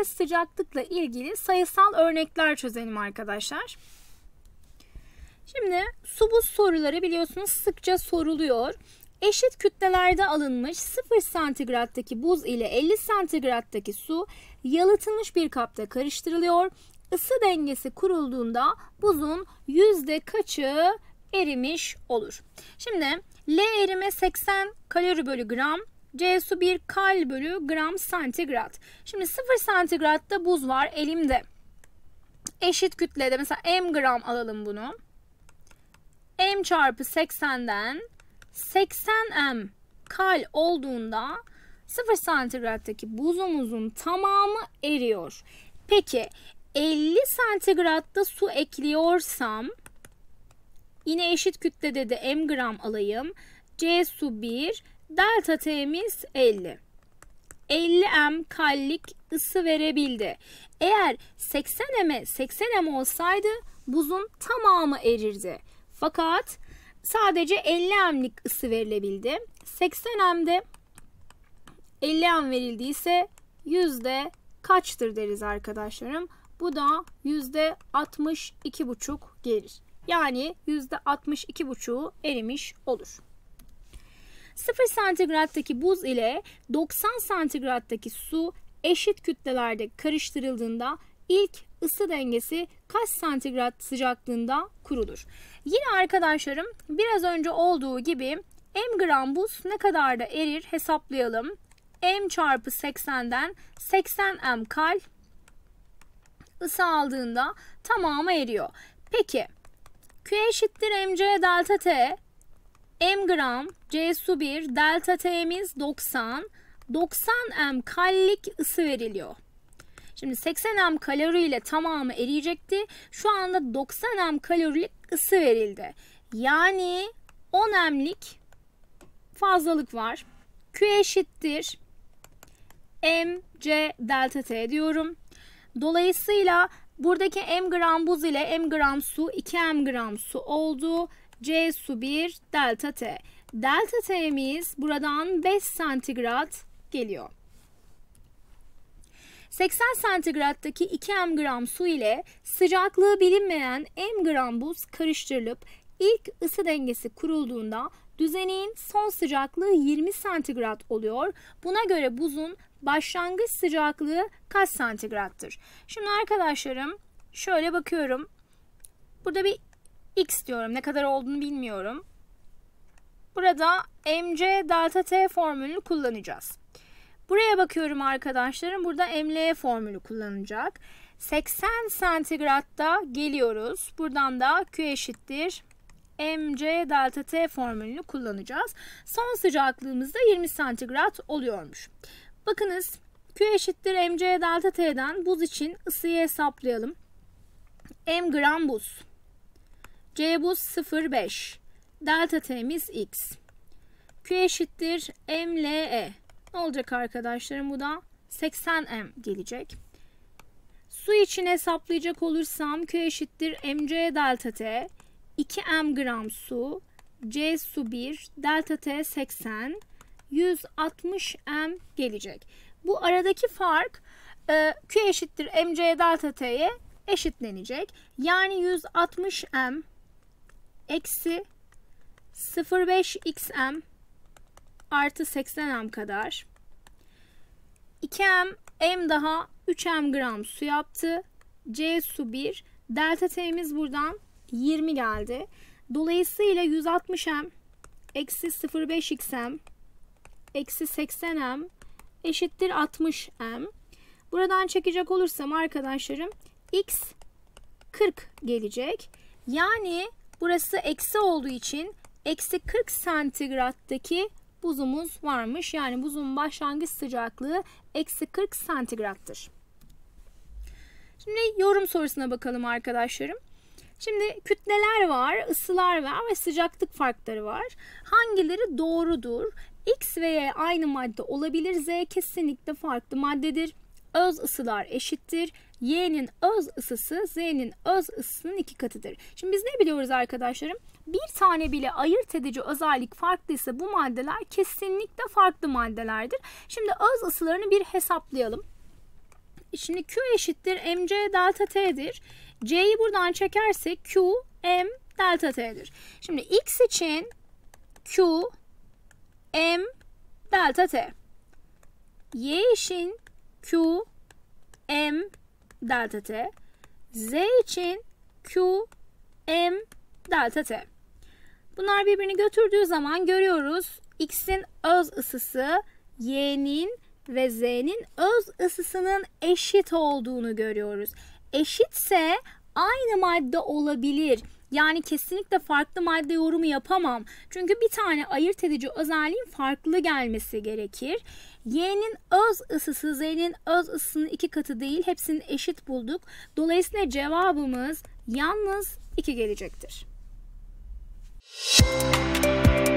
ve sıcaklıkla ilgili sayısal örnekler çözelim arkadaşlar. Şimdi su buz soruları biliyorsunuz sıkça soruluyor. Eşit kütlelerde alınmış 0 santigrattaki buz ile 50 santigrattaki su yalıtılmış bir kapta karıştırılıyor. Isı dengesi kurulduğunda buzun yüzde kaçı erimiş olur? Şimdi L erime 80 kalori bölü gram, C su 1 kal bölü gram santigrat. Şimdi 0 santigratta buz var elimde. Eşit kütlede mesela m gram alalım bunu. m çarpı 80'den 80m kal olduğunda 0 santigrattaki buzumuzun tamamı eriyor. Peki 50 santigratta su ekliyorsam yine eşit kütlede de m gram alayım. C su 1 Delta T'miz 50. 50M kallik ısı verebildi. Eğer 80 m, 80M olsaydı buzun tamamı erirdi. Fakat sadece 50M'lik ısı verilebildi. 80M'de 50M verildiyse yüzde kaçtır deriz arkadaşlarım. Bu da yüzde 62,5 gelir. Yani yüzde 62,5'u erimiş olur. 0 santigrattaki buz ile 90 santigrattaki su eşit kütlelerde karıştırıldığında ilk ısı dengesi kaç santigrat sıcaklığında kurulur? Yine arkadaşlarım biraz önce olduğu gibi m gram buz ne kadar da erir hesaplayalım. m çarpı 80'den 80 m kal ısı aldığında tamamı eriyor. Peki Q eşittir mc delta t M gram, C su 1, delta T'miz 90. 90 M kallik ısı veriliyor. Şimdi 80 M kalori ile tamamı eriyecekti. Şu anda 90 M kalorilik ısı verildi. Yani 10 M'lik fazlalık var. Q eşittir M, C, delta T diyorum. Dolayısıyla buradaki M gram buz ile M gram su 2 M gram su oldu. C su 1 delta T. Delta T'miz buradan 5 santigrat geliyor. 80 santigrattaki 2 m gram su ile sıcaklığı bilinmeyen m gram buz karıştırılıp ilk ısı dengesi kurulduğunda düzeneğin son sıcaklığı 20 santigrat oluyor. Buna göre buzun başlangıç sıcaklığı kaç santigrattır? Şimdi arkadaşlarım şöyle bakıyorum. Burada bir x diyorum. Ne kadar olduğunu bilmiyorum. Burada mc delta t formülünü kullanacağız. Buraya bakıyorum arkadaşlarım. Burada ml formülü kullanacak. 80 santigratta geliyoruz. Buradan da Q eşittir mc delta t formülünü kullanacağız. Son sıcaklığımızda 20 santigrat oluyormuş. Bakınız Q eşittir mc delta t'den buz için ısıyı hesaplayalım. m gram buz C bu 0,5. Delta T'miz X. Q eşittir MLE. Ne olacak arkadaşlarım? Bu da 80M gelecek. Su için hesaplayacak olursam Q eşittir MC delta T. 2M gram su. C su 1. Delta T 80. 160M gelecek. Bu aradaki fark e, Q eşittir MC delta T'ye eşitlenecek. Yani 160M eksi 0,5xm artı 80m kadar. 2m m daha 3m gram su yaptı. C su 1. Delta t'miz buradan 20 geldi. Dolayısıyla 160m eksi 0,5xm eksi 80m eşittir 60m. Buradan çekecek olursam arkadaşlarım x 40 gelecek. Yani Burası eksi olduğu için eksi 40 santigrattaki buzumuz varmış. Yani buzun başlangıç sıcaklığı eksi 40 santigrattır. Şimdi yorum sorusuna bakalım arkadaşlarım. Şimdi kütleler var, ısılar var ve sıcaklık farkları var. Hangileri doğrudur? X ve Y aynı madde olabilir. Z kesinlikle farklı maddedir. Öz ısılar eşittir. Y'nin öz ısısı Z'nin öz ısısının iki katıdır. Şimdi biz ne biliyoruz arkadaşlarım? Bir tane bile ayırt edici özellik farklıysa bu maddeler kesinlikle farklı maddelerdir. Şimdi öz ısılarını bir hesaplayalım. Şimdi Q eşittir mc delta t'dir. C'yi buradan çekersek Q m delta t'dir. Şimdi x için Q m delta t. Y için Q M delta t. Z için Q, M, delta t. Bunlar birbirini götürdüğü zaman görüyoruz X'in öz ısısı Y'nin ve Z'nin öz ısısının eşit olduğunu görüyoruz. Eşitse aynı madde olabilir. Yani kesinlikle farklı madde yorumu yapamam. Çünkü bir tane ayırt edici özelliğin farklı gelmesi gerekir. Y'nin öz ısısı Z'nin öz ısısının iki katı değil. Hepsini eşit bulduk. Dolayısıyla cevabımız yalnız 2 gelecektir. Müzik